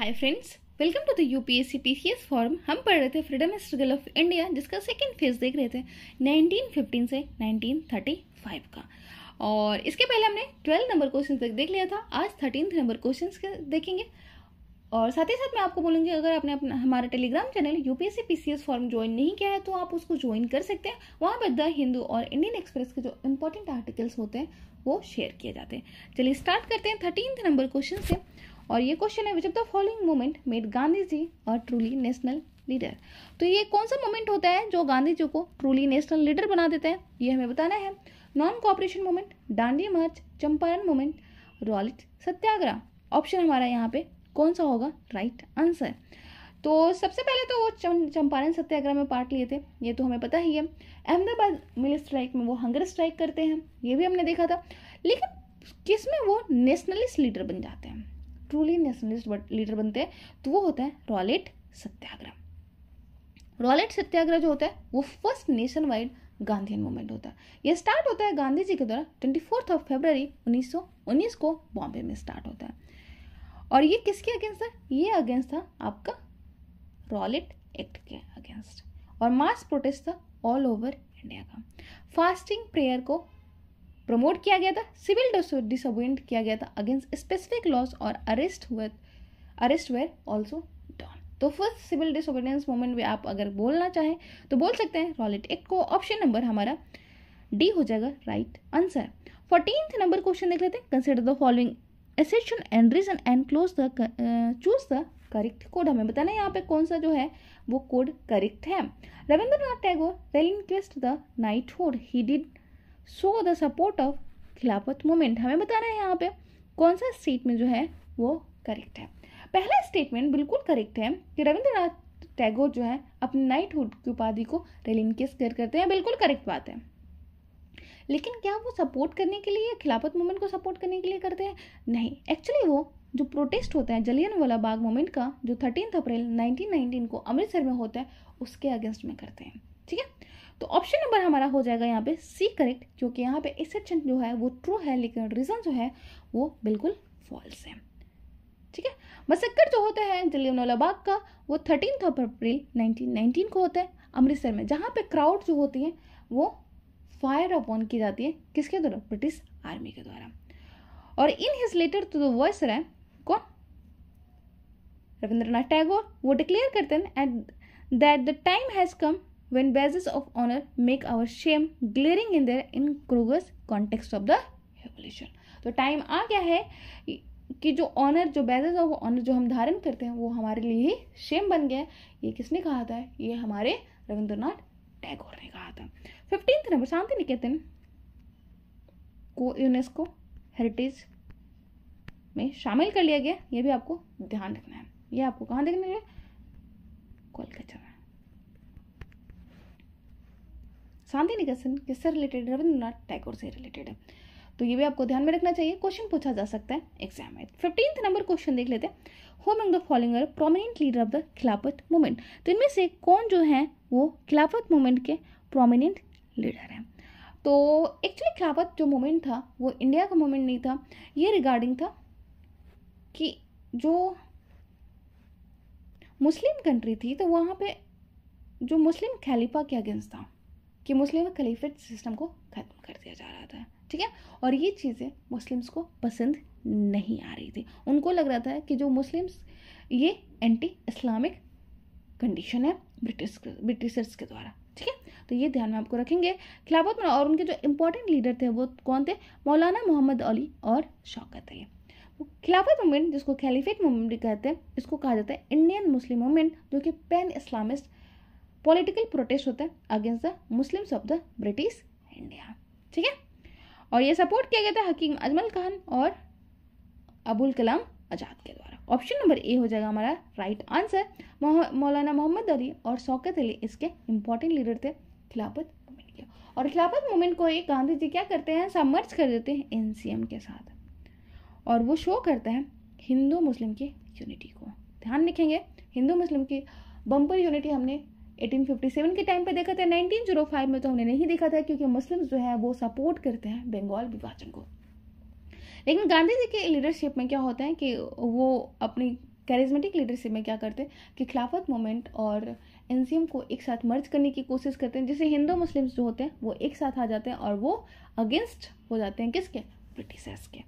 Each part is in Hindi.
Hi friends welcome to the UPSC PCS forum हम पढ़ रहे थे फ्रीडम स्ट्रगल ऑफ इंडिया जिसका सेकंड फेज देख रहे थे 1915 से 1935 का और इसके पहले हमने 12 नंबर क्वेश्चन तक देख लिया था आज थर्टीन नंबर क्वेश्चन देखेंगे और साथ ही साथ मैं आपको बोलूँगी अगर आपने अपना हमारा Telegram channel UPSC PCS forum join नहीं किया है तो आप उसको ज्वाइन कर सकते हैं वहाँ पर द हिंदू और इंडियन एक्सप्रेस के जो इम्पोर्टेंट आर्टिकल्स होते हैं वो शेयर किए जाते हैं चलिए स्टार्ट करते हैं थर्टीन नंबर क्वेश्चन से और ये क्वेश्चन है which of the following movement made Gandhi ji और ट्रूली नेशनल लीडर तो ये कौन सा मोमेंट होता है जो गांधी जी को ट्रूली नेशनल लीडर बना देता है ये हमें बताना है non cooperation movement Dandi march Champaran movement Rowlatt satyagraha option हमारा यहाँ पे कौन सा होगा राइट right आंसर तो सबसे पहले तो वो चंपारण सत्याग्रह में पार्ट लिए थे ये तो हमें पता ही है अहमदाबाद मिल स्ट्राइक में वो हंगर स्ट्राइक करते हैं ये भी हमने देखा था लेकिन किस में वो नेशनलिस्ट लीडर बन जाते हैं ट्रूली नेशनलिस्ट लीडर बनते हैं तो वो होता है रॉलेट सत्याग्रह रॉलेट सत्याग्रह जो होता है वो first nation wide Gandhian movement होता है ये स्टार्ट होता है गांधी जी के द्वारा ट्वेंटी फोर्थ ऑफ फेबर उन्नीस सौ उन्नीस को बॉम्बे में स्टार्ट होता है और ये किसके अगेंस्ट था ये अगेंस्ट था आपका रॉलेट एक्ट के अगेंस्ट और मास प्रोटेस्ट था ऑल ओवर इंडिया का फास्टिंग प्रेयर को प्रमोट किया गया था सिविल डिसअपॉइंट किया गया था अगेंस्ट स्पेसिफिक लॉस और अरेस्ट हुआ अरेस्ट वेयर ऑल्सो डॉन तो फर्स्ट सिविल डिसोबीडियंस मोमेंट में आप अगर बोलना चाहें तो बोल सकते हैं रॉलेट एक्ट को ऑप्शन नंबर हमारा डी हो जाएगा right answer fourteen number question देख लेते हैं consider the following assertion and reason and close the choose the correct code हमें बताना है यहाँ पे कौन सा जो है वो कोड करेक्ट है Rabindranath Tagore railing the knighthood he did so the support of Khilafat movement हमें बताना है यहाँ पे कौन सा स्टेटमेंट जो है वो करेक्ट है पहला स्टेटमेंट बिल्कुल करेक्ट है कि रविंद्रनाथ टैगोर जो है अपनी नाइटहुड की उपाधि को रेलिनकेस कर करते हैं बिल्कुल करेक्ट बात है लेकिन क्या वो सपोर्ट करने के लिए खिलाफत मूवमेंट को सपोर्ट करने के लिए करते हैं नहीं एक्चुअली वो जो प्रोटेस्ट होता है जलियन वाला बाग मूवमेंट का जो थर्टीन अप्रैल 1919 को अमृतसर में होता है उसके अगेंस्ट में करते हैं ठीक है तो ऑप्शन नंबर हमारा हो जाएगा यहाँ पे सी करेक्ट क्योंकि यहाँ पे एक्सेप्शन जो है वो ट्रू है लेकिन रीज़न जो है वो बिल्कुल फॉल्स है ठीक है मसक्कर जो होता है जलियनवाला बाग का वो थर्टीन अप्रैल नाइनटीन को होता है अमृतसर में जहाँ पे क्राउड जो होती है वो फायर अपॉन की जाती है किसके द्वारा ब्रिटिश आर्मी के द्वारा और in his letter to the viceroy कौन रविंद्रनाथ टैगोर वो डिक्लेयर करते हैं at that the time has come when badges of honor make our shame glaring in their incongruous context of the revolution तो टाइम आ गया है कि जो ऑनर जो बैजेज ऑफ ऑनर जो हम धारण करते हैं वो हमारे लिए ही शेम बन गया है ये किसने कहा था ये हमारे रविंद्रनाथ टैगोर ने कहा था फिफ्टींथ नंबर शांति निकेतन को यूनेस्को हेरिटेज में शामिल कर लिया गया ये भी आपको ध्यान रखना है ये आपको कहाँ देखने के लिए कोलकाता में शांति निकेशन किससे रिलेटेड है रविंद्रनाथ टैगोर से रिलेटेड है तो ये भी आपको ध्यान में रखना चाहिए क्वेश्चन पूछा जा सकता है एग्जाम में फिफ्टींथ नंबर क्वेश्चन देख लेते हैं whom the following prominent leader of the Khilafat movement तो इनमें से कौन जो है वो खिलाफत मूवमेंट के प्रोमिनेंट लीडर हैं तो एक्चुअली खिलाफत जो मूवमेंट था वो इंडिया का मूवमेंट नहीं था ये रिगार्डिंग था कि जो मुस्लिम कंट्री थी तो वहाँ पे जो मुस्लिम खलीफा के अगेंस्ट था कि मुस्लिम खलीफेट सिस्टम को ख़त्म कर दिया जा रहा था ठीक है और ये चीज़ें मुस्लिम्स को पसंद नहीं आ रही थी उनको लग रहा था कि जो मुस्लिम्स ये एंटी इस्लामिक कंडीशन है ब्रिटिश ब्रिटिशर्स के द्वारा ठीक है तो ये ध्यान में आपको रखेंगे खिलाफत में और उनके जो इम्पोर्टेंट लीडर थे वो कौन थे मौलाना मोहम्मद अली और शौकत अली खिलाफत मूवमेंट जिसको खलीफेट मूवमेंट कहते हैं इसको कहा जाता है इंडियन मुस्लिम मूवमेंट जो कि पैन इस्लामिस्ट पॉलिटिकल प्रोटेस्ट होता है against the Muslims of the British India ठीक है और ये सपोर्ट किया गया था हकीम अजमल खान और अबुल कलाम आज़ाद के द्वारा ऑप्शन नंबर ए हो जाएगा हमारा राइट आंसर मौलाना मोहम्मद अली और शौकत अली इसके इंपॉर्टेंट लीडर थे खिलाफत मूवमेंट के और खिलाफत मूवमेंट को ही गांधी जी क्या करते हैं सबमर्ज कर देते हैं एन के साथ और वो शो करते हैं हिंदू मुस्लिम की यूनिटी को ध्यान रखेंगे हिंदू मुस्लिम की बम्पर यूनिटी हमने 1857 के टाइम पे देखा था 1905 में तो हमने नहीं देखा था क्योंकि मुस्लिम जो है वो सपोर्ट करते हैं बंगाल विभाजन को लेकिन गांधी जी के लीडरशिप में क्या होता है कि वो अपनी कैरिज्मेटिक लीडरशिप में क्या करते हैं कि खिलाफत मूवमेंट और एन को एक साथ मर्ज करने की कोशिश करते हैं जिससे हिंदू मुस्लिम्स जो होते हैं वो एक साथ आ जाते हैं और वो अगेंस्ट हो जाते हैं किसके ब्रिटिशर्स के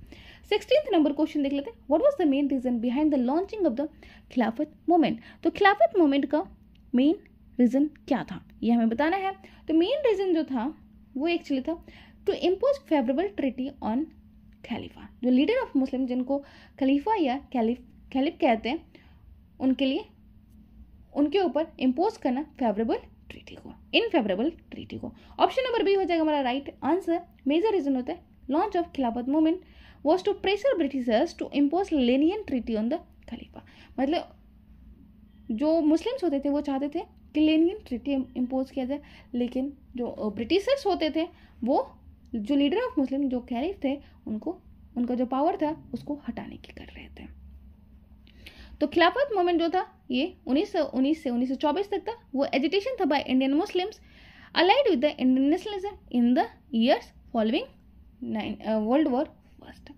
सिक्सटीन नंबर क्वेश्चन देख लेते हैं what was the main reason behind the launching of the Khilafat movement तो खिलाफत मूवमेंट का मेन रीज़न क्या था ये हमें बताना है तो मेन रीज़न जो था वो एक्चुअली था to impose favourable treaty on खलीफा जो लीडर ऑफ मुस्लिम जिनको खलीफा या खलीफ खलीफ कहते हैं उनके लिए उनके ऊपर इम्पोज करना फेवरेबल ट्रीटी को इन फेवरेबल ट्रीटी को ऑप्शन नंबर बी हो जाएगा हमारा राइट आंसर मेजर रीजन होता है launch of Khilafat movement was to pressure Britishers to impose lenient treaty on the खलीफा मतलब जो मुस्लिम्स होते थे वो चाहते थे किलेनियन ट्रिटी इम्पोज किया जाए लेकिन जो ब्रिटिशर्स होते थे वो जो लीडर ऑफ मुस्लिम जो कैरिफ थे उनको उनका जो पावर था उसको हटाने की कर रहे थे तो खिलाफत मोमेंट जो था ये उन्नीस सौ उन्नीस से उन्नीस तक था वो एजिटेशन था by Indian Muslims allied with the Indian nationalism in the years following world war first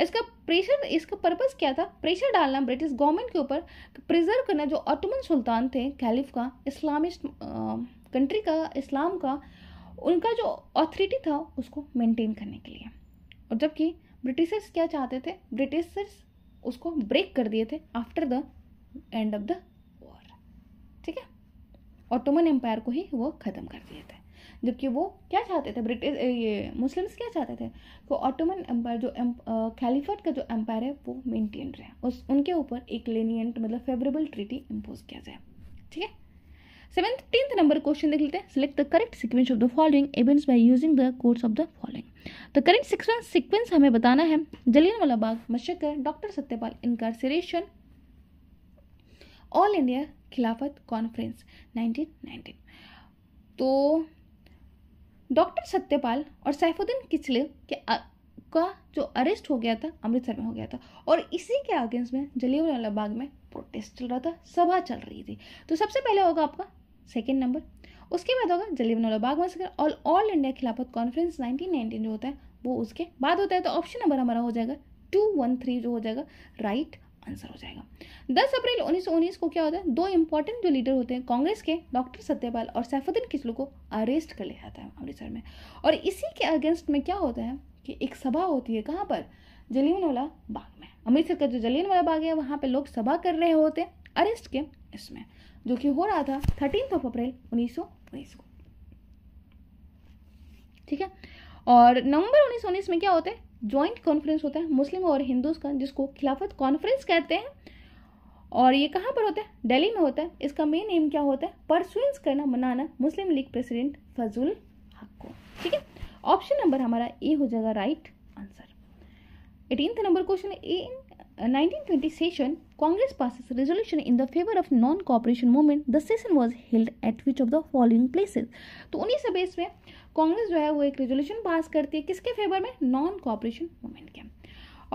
इसका प्रेशर इसका पर्पस क्या था प्रेशर डालना ब्रिटिश गवर्नमेंट के ऊपर प्रिजर्व करना जो ऑटोमन सुल्तान थे कैलिफ का इस्लामिस्ट कंट्री अं, का इस्लाम का उनका जो ऑथोरिटी था उसको मेंटेन करने के लिए और जबकि ब्रिटिशर्स क्या चाहते थे ब्रिटिशर्स उसको ब्रेक कर दिए थे after the end of the war ठीक है ऑटोमन एम्पायर को ही वो ख़त्म कर दिए थे जबकि वो क्या चाहते थे ब्रिटिश ये मुस्लिम्स क्या चाहते थे तो ऑटोमन एम्पायर जो एम खलीफट का जो एम्पायर है वो मेनटेन रहे उस उनके ऊपर एक लेनियंट मतलब फेवरेबल ट्रीटी इम्पोज किया जाए ठीक है सेवेंथ टेंथ नंबर क्वेश्चन देख लेते हैं select the correct sequence of the following events by using the course of the following the current sequence sequence हमें बताना है Jallianwala Bagh massacre doctor Satyapal incarceration all India Khilafat conference 1919 तो डॉक्टर सत्यपाल और सैफुद्दीन किचले के आ, का जो अरेस्ट हो गया था अमृतसर में हो गया था और इसी के अगेंस्ट में जलियांवाला बाग में प्रोटेस्ट चल रहा था सभा चल रही थी तो सबसे पहले होगा आपका सेकेंड नंबर उसके बाद होगा जलियांवाला बाग में और all India Khilafat conference nineteen जो होता है वो उसके बाद होता है तो ऑप्शन नंबर हमारा हो जाएगा टू वन थ्री जो हो जाएगा राइट आंसर हो जाएगा 10 अप्रैल उन्नीस को क्या होता है दो इंपॉर्टेंट जो लीडर होते हैं कांग्रेस के डॉक्टर सत्यपाल और सैफुद्दीन किसलो को अरेस्ट कर लिया जाता है अमृतसर में और इसी के अगेंस्ट में क्या होता है कि एक सभा होती है कहाँ पर जलियनवाला बाग में अमृतसर का जो जलियनवाला बाग है वहाँ पर लोग सभा कर रहे होते हैं अरेस्ट के इसमें जो कि हो रहा था थर्टीन ऑफ अप्रैल उन्नीस को ठीक है और नवंबर उन्नीस में क्या होता है ज्वाइंट कॉन्फ्रेंस होता है मुस्लिम और हिंदूज का जिसको खिलाफत कॉन्फ्रेंस कहते हैं और ये कहाँ पर होता है दिल्ली में होता है इसका मेन एम क्या होता है परसुएंस करना मनाना मुस्लिम लीग प्रेसिडेंट फजुल हक को ठीक है ऑप्शन नंबर हमारा ए हो जाएगा right answer eighteenth number question A in 1920 session, Congress passes resolution in the favor of non-cooperation movement. The session was held at which of the following places? तो उन्नीस सौ बीस में कांग्रेस जो है वो एक रेजोल्यूशन पास करती है किसके फेवर में नॉन कॉपरेशन मूवमेंट के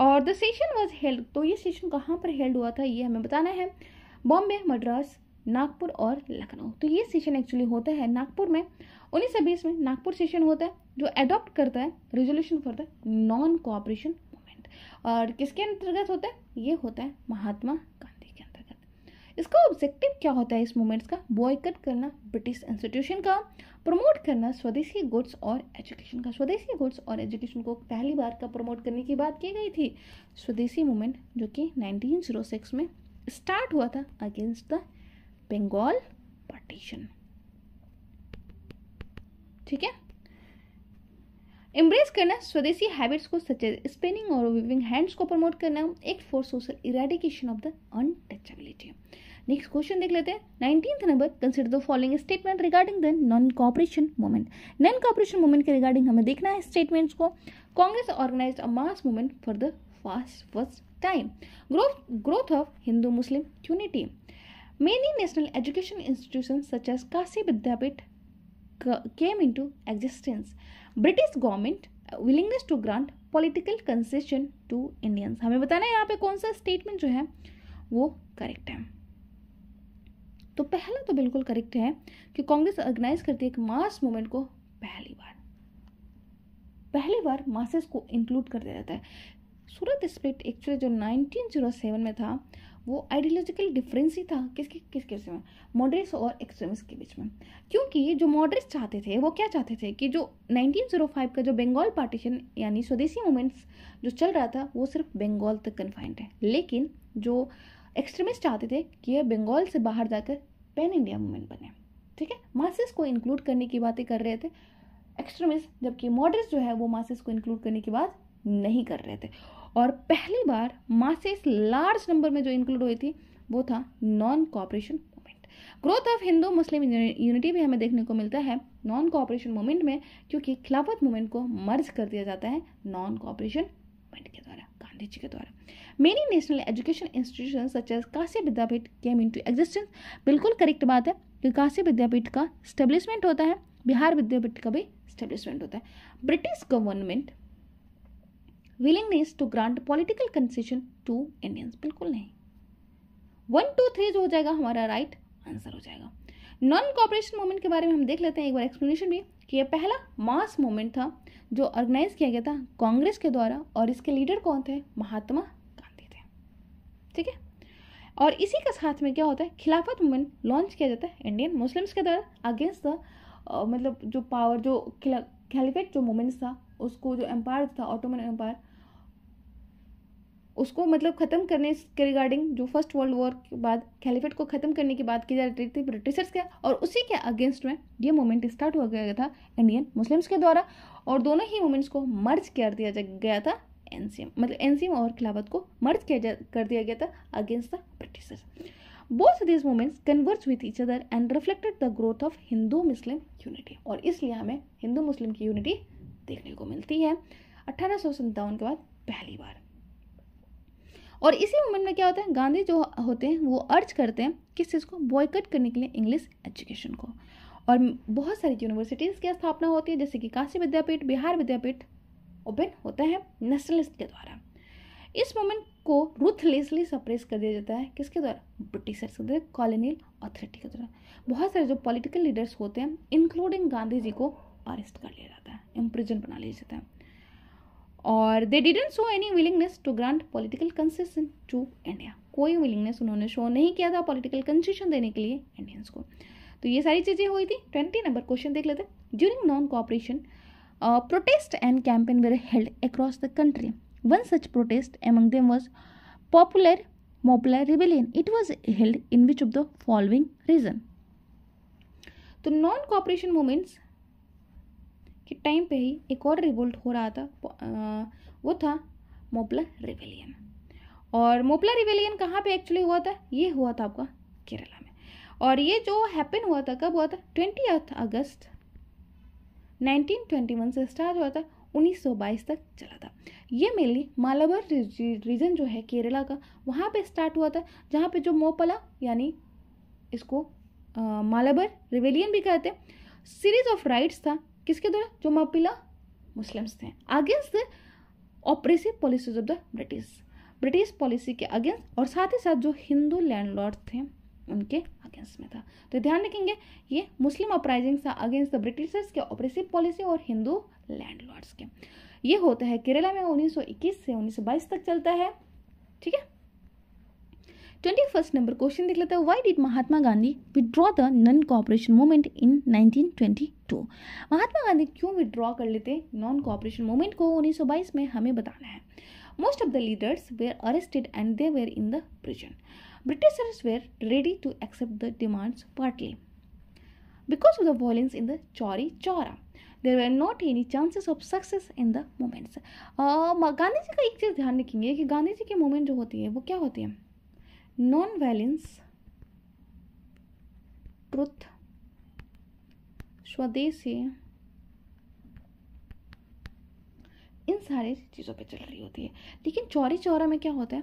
और द सेशन वॉज हेल्ड तो ये सेशन कहाँ पर हेल्ड हुआ था ये हमें बताना है बॉम्बे मद्रास नागपुर और लखनऊ तो ये सेशन एक्चुअली होता है नागपुर में उन्नीस सौ में नागपुर सेशन होता है जो एडॉप्ट करता है resolution for the non cooperation और किसके अंतर्गत होता है ये होता है महात्मा गांधी के अंतर्गत इसका ऑब्जेक्टिव क्या होता है इस मूवमेंट्स का बॉयकट करना ब्रिटिश इंस्टीट्यूशन का प्रमोट करना स्वदेशी गुड्स और एजुकेशन का स्वदेशी गुड्स और एजुकेशन को पहली बार का प्रमोट करने की बात की गई थी स्वदेशी मूवमेंट जो कि नाइनटीन oh में स्टार्ट हुआ था अगेंस्ट द बंगाल पार्टीशन ठीक है एम्ब्रेस करना स्वदेशी हैबिट्स को सच एज स्पिनिंग और विविंग हैंड्स को प्रमोट करना एक for social eradication of the untouchability next question देख लेते हैं nineteen number consider the following statement regarding the non cooperation movement non cooperation movement के रिगार्डिंग हमें देखना है स्टेटमेंट्स को Congress organize a mass movement for the fast first time growth growth of Hindu Muslim unity many national education institution such as Kashi Vidyapeeth came into existence British government willingness to grant political concession to Indians हमें बताना है यहाँ पे कौन सा स्टेटमेंट जो है वो करेक्ट है तो पहला तो बिल्कुल करेक्ट है कि कांग्रेस ऑर्गेनाइज करती है एक मास मूवमेंट को पहली बार पहली बार मासेस को इंक्लूड कर दिया जाता है सूरत स्प्लिट एक्चुअली जो 1907 में था वो आइडियोलॉजिकल डिफरेंस ही था किसके किस किस में मॉडरेट्स और एक्सट्रीमिस्ट के बीच में क्योंकि जो मॉडरेट्स चाहते थे वो क्या चाहते थे कि जो 1905 का जो बंगाल पार्टीशन यानी स्वदेशी मूवमेंट्स जो चल रहा था वो सिर्फ बंगाल तक कन्फाइंड है लेकिन जो एक्सट्रीमिस्ट चाहते थे कि यह बंगाल से बाहर जाकर पैन इंडिया मूवमेंट बने ठीक है मासेस को इंक्लूड करने की बातें कर रहे थे एक्सट्रीमिस्ट जबकि मॉडरेट्स जो है वो मासेस को इंक्लूड करने की बात नहीं कर रहे थे और पहली बार मासेस लार्ज नंबर में जो इंक्लूड हुई थी वो था non cooperation movement growth of Hindu Muslim unity भी हमें देखने को मिलता है नॉन कॉपरेशन मूवमेंट में क्योंकि खिलाफत मूवमेंट को मर्ज कर दिया जाता है नॉन कॉपरेशन मूवमेंट के द्वारा गांधी जी के द्वारा many national education institution such as Kashi Vidyapeeth came into existence बिल्कुल करेक्ट बात है कि काशी विद्यापीठ का स्टेब्लिशमेंट होता है बिहार विद्यापीठ का भी स्टेब्लिशमेंट होता है British government willingness to grant political concession to Indians बिल्कुल नहीं वन टू थ्री जो हो जाएगा हमारा राइट आंसर हो जाएगा नॉन कॉपरेशन मूवमेंट के बारे में हम देख लेते हैं एक बार एक्सप्लेनेशन भी कि यह पहला मास मूवमेंट था जो ऑर्गेनाइज किया गया था कांग्रेस के द्वारा और इसके लीडर कौन थे महात्मा गांधी थे ठीक है और इसी के साथ में क्या होता है खिलाफत मूवमेंट लॉन्च किया जाता है इंडियन मुस्लिम्स के द्वारा अगेंस्ट द मतलब जो पावर जो खिलाफेट जो मूवमेंट्स था उसको जो एम्पायर था ऑटोमन एम्पायर उसको मतलब ख़त्म करने के रिगार्डिंग जो फर्स्ट वर्ल्ड वॉर के बाद कैलिफेट को ख़त्म करने की बात की जा रही थी ब्रिटिशर्स के और उसी के अगेंस्ट में ये मूवमेंट स्टार्ट हो गया था इंडियन मुस्लिम्स के द्वारा और दोनों ही मूवमेंट्स को मर्ज मतलब कर दिया गया था एन मतलब एन और खिलाफत को मर्ज किया कर दिया गया था against the Britishers both this movements converse with each other and reflected the growth of Hindu Muslim unity और इसलिए हमें हिंदू मुस्लिम की यूनिटी देखने को मिलती है अट्ठारह के बाद पहली बार और इसी मोमेंट में क्या होता है गांधी जो होते हैं वो अर्ज करते हैं किस चीज़ को बॉयकट करने के लिए इंग्लिश एजुकेशन को और बहुत सारी यूनिवर्सिटीज़ की स्थापना होती है जैसे कि काशी विद्यापीठ बिहार विद्यापीठ ओपन होता है नेशनलिस्ट के द्वारा इस मोमेंट को रूथलेसली सप्रेस कर दिया जाता है किसके द्वारा ब्रिटिशर्स के द्वारा कॉलोनियल अथॉरिटी के द्वारा बहुत सारे जो पॉलिटिकल लीडर्स होते हैं इंक्लूडिंग गांधी जी को अरेस्ट कर लिया जाता है इम्प्रिजन बना लिया जाता है और they didn't show any willingness to grant political concession to India कोई विलिंगनेस उन्होंने शो नहीं किया था पॉलिटिकल कंसेशन देने के लिए इंडियंस को तो ये सारी चीज़ें हुई थी ट्वेंटी नंबर क्वेश्चन देख लेते during non cooperation protest and campaign were held across the country one such protest among them was popular Moplah rebellion it was held in which of the following region तो नॉन कॉपरेशन मूवमेंट्स के टाइम पे ही एक और रिवोल्ट हो रहा था वो था मोपला रिवेलियन और मोपला रिवेलियन कहाँ पे एक्चुअली हुआ था ये हुआ था आपका केरला में और ये जो हैपन हुआ था कब हुआ था ट्वेंटी अगस्त 1921 से स्टार्ट हुआ था 1922 तक चला था ये मेनली मालाबार रीजन जो है केरला का वहाँ पे स्टार्ट हुआ था जहाँ पे जो मोपला यानी इसको मालाबार रिवेलियन भी कहते हैं सीरीज ऑफ राइट्स था किसके द्वारा जो मापिला मुस्लिम्स थे against the oppressive policies of the British British policy के अगेंस्ट और साथ ही साथ जो हिंदू लैंडलॉर्ड थे उनके अगेंस्ट में था तो ध्यान रखेंगे ये मुस्लिम अपराइजिंग था अगेंस्ट द ब्रिटिशर्स के ऑपरेसिव पॉलिसी और हिंदू लैंडलॉर्ड्स के ये होता है केरला में 1921 से 1922 तक चलता है ठीक है ट्वेंटी फर्स्ट नंबर क्वेश्चन देख लेते हैं why did Mahatma Gandhi withdraw the non cooperation movement in two Mahatma Gandhi क्यों विदड्रॉ कर लेते नॉन कॉपरेशन मूवमेंट को बाईस में हमें बताना है most of the leaders were arrested and they were in the prison Britishers were ready to accept the demands partly because of the violence in the Chauri Chaura there are not any chances of success in the moments Gandhi ji का एक चीज़ ध्यान रखेंगे कि गांधी जी की मोमेंट जो होती है वो क्या होती है नॉन वैलेंस ट्रुथ स्वदेशी इन सारी चीज़ों पे चल रही होती है लेकिन चौरी चौरा में क्या होता है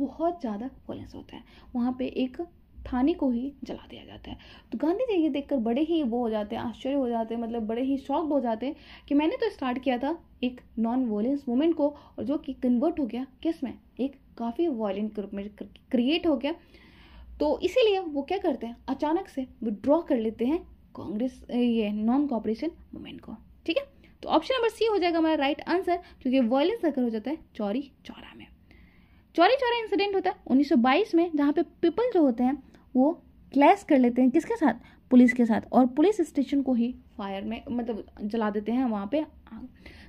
बहुत ज़्यादा वॉलेंस होता है वहाँ पे एक थाने को ही जला दिया जाता है तो गांधी जी ये देखकर बड़े ही वो हो जाते हैं आश्चर्य हो जाते हैं मतलब बड़े ही शॉक्ड हो जाते हैं कि मैंने तो स्टार्ट किया था एक नॉन वायलेंस मूवमेंट को और जो कि कन्वर्ट हो गया किस में एक काफ़ी वायलेंट ग्रुप में क्रिएट हो गया तो इसीलिए वो क्या करते हैं अचानक से विड्रॉ कर लेते हैं कांग्रेस ये नॉन कॉपरेशन मूवमेंट को ठीक है तो ऑप्शन नंबर सी हो जाएगा हमारा राइट आंसर क्योंकि वायलेंस अगर हो जाता है चौरी चौरा में चौरी चौरा इंसिडेंट होता है 1922 में जहाँ पे पीपल जो होते हैं वो क्लैश कर लेते हैं किसके साथ पुलिस के साथ और पुलिस स्टेशन को ही फायर में मतलब जला देते हैं वहाँ पे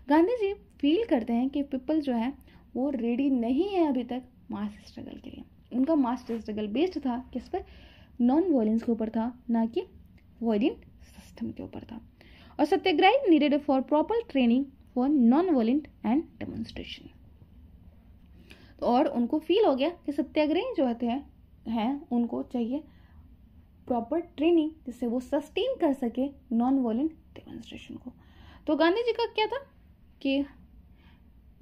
गांधी जी फील करते हैं कि पीपल जो है वो रेडी नहीं है अभी तक मास स्ट्रगल के लिए उनका मास स्ट्रगल बेस्ड था किस पर नॉन वायलेंस के ऊपर था ना कि वायलेंट सिस्टम के ऊपर था और satyagraha needed for proper training for non violent and demonstration और उनको फील हो गया कि सत्याग्रही जो थे हैं उनको चाहिए प्रॉपर ट्रेनिंग जिससे वो सस्टेन कर सके नॉन वॉलेंट डेमोन्स्ट्रेशन को तो गांधी जी का क्या था कि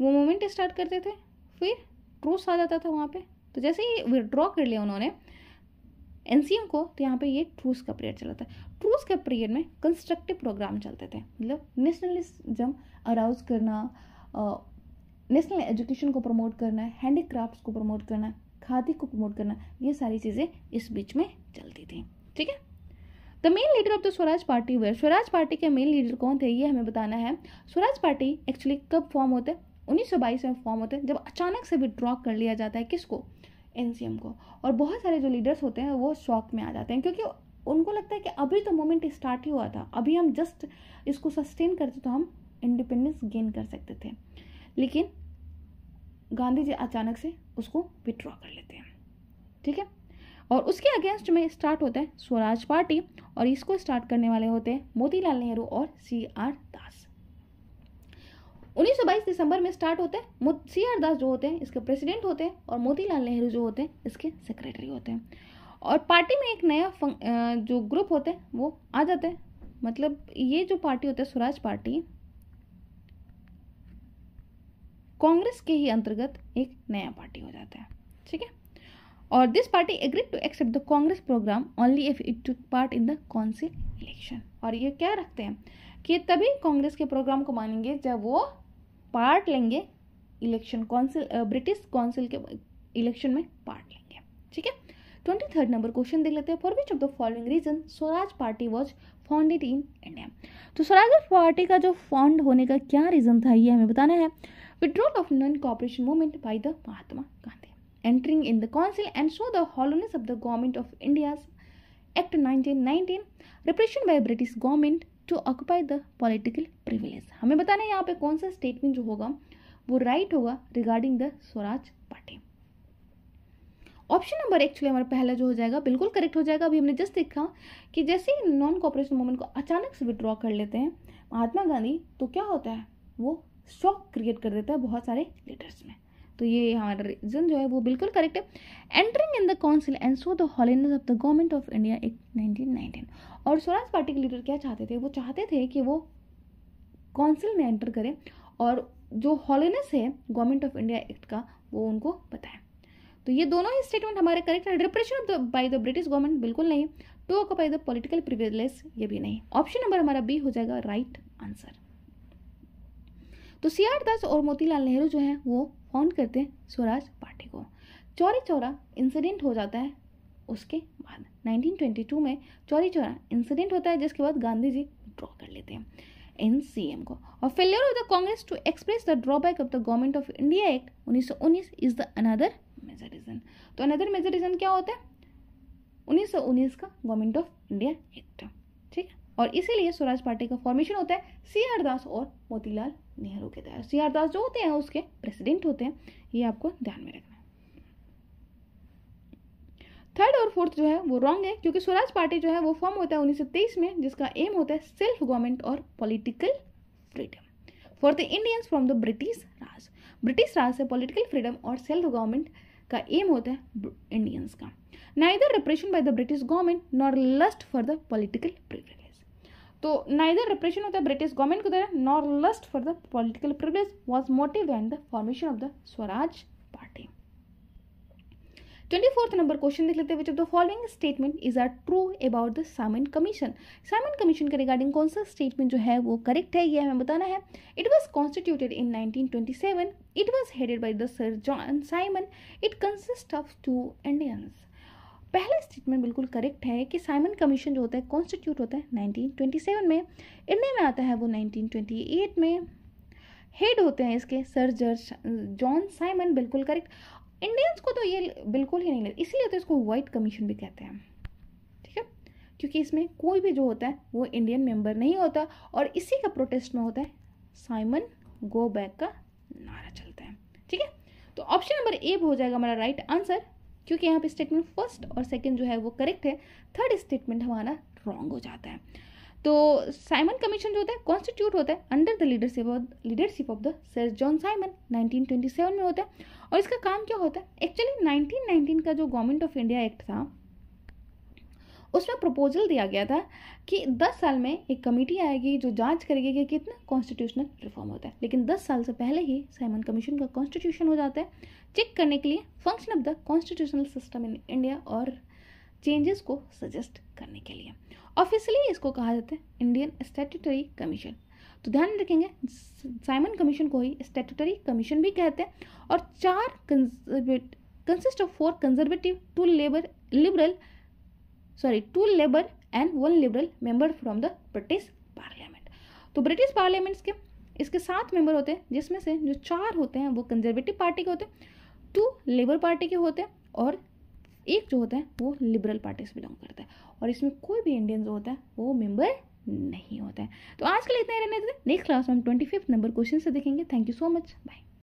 वो मूवमेंट स्टार्ट करते थे फिर ट्रूस आ जाता था वहाँ पे तो जैसे ही विड्रॉ कर लिया उन्होंने एन को तो यहाँ पे ये ट्रूस का पीरियड चला था ट्रूस के पीरियड में कंस्ट्रक्टिव प्रोग्राम चलते थे मतलब नेशनलिज्म अराउज करना नेशनल एजुकेशन को प्रमोट करना हैंडीक्राफ्ट को प्रमोट करना खादी को प्रमोट करना ये सारी चीज़ें इस बीच में चलती थी ठीक है the main leader of the Swaraj party हुए स्वराज पार्टी के मेन लीडर कौन थे ये हमें बताना है स्वराज पार्टी एक्चुअली कब फॉर्म होते उन्नीस सौ बाईस में फॉर्म होते हैं जब अचानक से विड्रॉ कर लिया जाता है किसको एन को और बहुत सारे जो लीडर्स होते हैं वो शौक में आ जाते हैं क्योंकि उनको लगता है कि अभी तो मोमेंट स्टार्ट ही हुआ था अभी हम जस्ट इसको सस्टेन करते तो हम इंडिपेंडेंस गेन कर सकते थे लेकिन गांधी जी अचानक से उसको विड्रॉ कर लेते हैं ठीक है और उसके अगेंस्ट में स्टार्ट होता है स्वराज पार्टी और इसको स्टार्ट करने वाले होते हैं मोतीलाल नेहरू और सी आर दास 1922 दिसंबर में स्टार्ट होते हैं सी आर दास जो होते हैं इसके प्रेसिडेंट होते हैं और मोतीलाल नेहरू जो होते हैं इसके सेक्रेटरी होते हैं और पार्टी में एक नया जो ग्रुप होते हैं वो आ जाते हैं मतलब ये जो पार्टी होता है स्वराज पार्टी कांग्रेस के ही अंतर्गत एक नया पार्टी हो जाता है ठीक है और this party agreed to accept the Congress program only if it to part in the council election और ये क्या रखते हैं कि तभी कांग्रेस के प्रोग्राम को मानेंगे जब वो पार्ट लेंगे इलेक्शन काउंसिल ब्रिटिश काउंसिल के इलेक्शन में पार्ट लेंगे ठीक है ट्वेंटी थर्ड नंबर क्वेश्चन देख लेते हैं for which of the following reason Swaraj party was founded in India तो स्वराज पार्टी का जो फाउंड होने का क्या रीजन था ये हमें बताना है withdrawal of non-cooperation movement by the Mahatma Gandhi, entering in the council and show the hollowness of the government of India's Act 1919, repression by British government to occupy the political privilege. हमें बताना है यहाँ पे कौन सा स्टेटमेंट जो होगा वो राइट right होगा regarding the Swaraj party option number actually हमारा पहला जो हो जाएगा बिल्कुल करेक्ट हो जाएगा अभी हमने जस्ट देखा कि जैसे ही नॉन कॉपरेशन मूवमेंट को अचानक से विड्रॉ कर लेते हैं महात्मा गांधी तो क्या होता है वो शॉक क्रिएट कर देता है बहुत सारे लीडर्स में तो ये हमारा रीजन जो है वो बिल्कुल करेक्ट है entering in the council and so the hollowness of the government of India act nineteen और स्वराज पार्टी के लीडर क्या चाहते थे वो चाहते थे कि वो काउंसिल में एंटर करें और जो हॉलीनेस है गवर्नमेंट ऑफ इंडिया एक्ट का वो उनको बताएं तो ये दोनों ही स्टेटमेंट हमारे करेक्ट है repression of the by the British government बिल्कुल नहीं to by the political privileges ये भी नहीं ऑप्शन नंबर हमारा बी हो जाएगा राइट right आंसर तो सी आर दास और मोतीलाल नेहरू जो है वो फाउंड करते हैं स्वराज पार्टी को चौरी चौरा इंसिडेंट हो जाता है उसके बाद 1922 में चौरी चौरा इंसिडेंट होता है जिसके बाद गांधी जी ड्रॉ कर लेते हैं एन सी एम को और failure of the Congress to express the drawback of the government of India act 1919 is the another major reason तो अनदर मेजर रीजन क्या होता है 1919 का गवर्नमेंट ऑफ इंडिया एक्ट ठीक है और इसीलिए स्वराज पार्टी का फॉर्मेशन होता है सी आर दास और मोतीलाल नेहरू के द्वारा सी आर दास जो होते हैं उसके प्रेसिडेंट होते हैं ये आपको ध्यान में रखना थर्ड और फोर्थ जो है वो रॉन्ग है क्योंकि स्वराज पार्टी जो है वो फॉर्म होता है उन्नीस में जिसका एम होता है सेल्फ गवर्नमेंट और political freedom for the Indians from the British Raj British Raj से पॉलिटिकल फ्रीडम और सेल्फ गवर्नमेंट का एम होता है इंडियंस का ना either repression by the British government nor lust for the political privilege तो neither repression of the British government को द्वारा nor lust for the political privilege was motive and the formation of the Swaraj party twenty fourth number question देख लेते हैं which of the following statement is are true about the Simon commission Simon commission के रिगार्डिंग कौन सा स्टेटमेंट जो है वो करेक्ट है ये हमें बताना है it was constituted in nineteen twenty seven it was headed by the sir John Simon it consist of two Indians पहला स्टेटमेंट बिल्कुल करेक्ट है कि साइमन कमीशन जो होता है कॉन्स्टिट्यूट होता है 1927 में इंडिया में आता है वो 1928 में हेड होते हैं इसके सर जर्ज जॉन साइमन बिल्कुल करेक्ट इंडियंस को तो ये बिल्कुल ही नहीं लेते इसीलिए तो इसको वाइट कमीशन भी कहते हैं ठीक है क्योंकि इसमें कोई भी जो होता है वो इंडियन मेंबर नहीं होता और इसी का प्रोटेस्ट में होता है साइमन गो बैक का नारा चलता है ठीक है तो ऑप्शन नंबर ए हो जाएगा हमारा राइट आंसर क्योंकि यहाँ पे स्टेटमेंट फर्स्ट और सेकंड जो है वो करेक्ट है थर्ड स्टेटमेंट हमारा रॉन्ग हो जाता है तो साइमन कमीशन जो होता है कॉन्स्टिट्यूट होता है under the leadership of leadership of the sir John Simon nineteen में होता है और इसका काम क्या होता है एक्चुअली नाइनटीन का जो गवर्नमेंट ऑफ इंडिया एक्ट था उसमें प्रपोजल दिया गया था कि 10 साल में एक कमेटी आएगी जो जांच करेगी कि कितना कॉन्स्टिट्यूशनल रिफॉर्म होता है लेकिन 10 साल से पहले ही साइमन कमीशन का कॉन्स्टिट्यूशन हो जाता है चेक करने के लिए function of the constitutional system in India और चेंजेस को सजेस्ट करने के लिए ऑफिशियली इसको कहा जाता है इंडियन स्टेटरी कमीशन तो ध्यान रखेंगे साइमन कमीशन को ही स्टेटरी कमीशन भी कहते हैं और चार consist of four conservative two labour liberal sorry two labour and one liberal member from the British parliament तो ब्रिटिश पार्लियामेंट्स के इसके सात मेंबर होते हैं जिसमें से जो चार होते हैं वो कंजर्वेटिव पार्टी के होते हैं टू लेबर पार्टी के होते हैं और एक जो होता है वो लिबरल पार्टी से बिलोंग करता है और इसमें कोई भी इंडियन जो होता है वो मेंबर नहीं होता है तो आज के लिए इतना ही रहने देते नेक्स्ट क्लास में हम ट्वेंटी फिफ्थ नंबर क्वेश्चन से देखेंगे thank you so much bye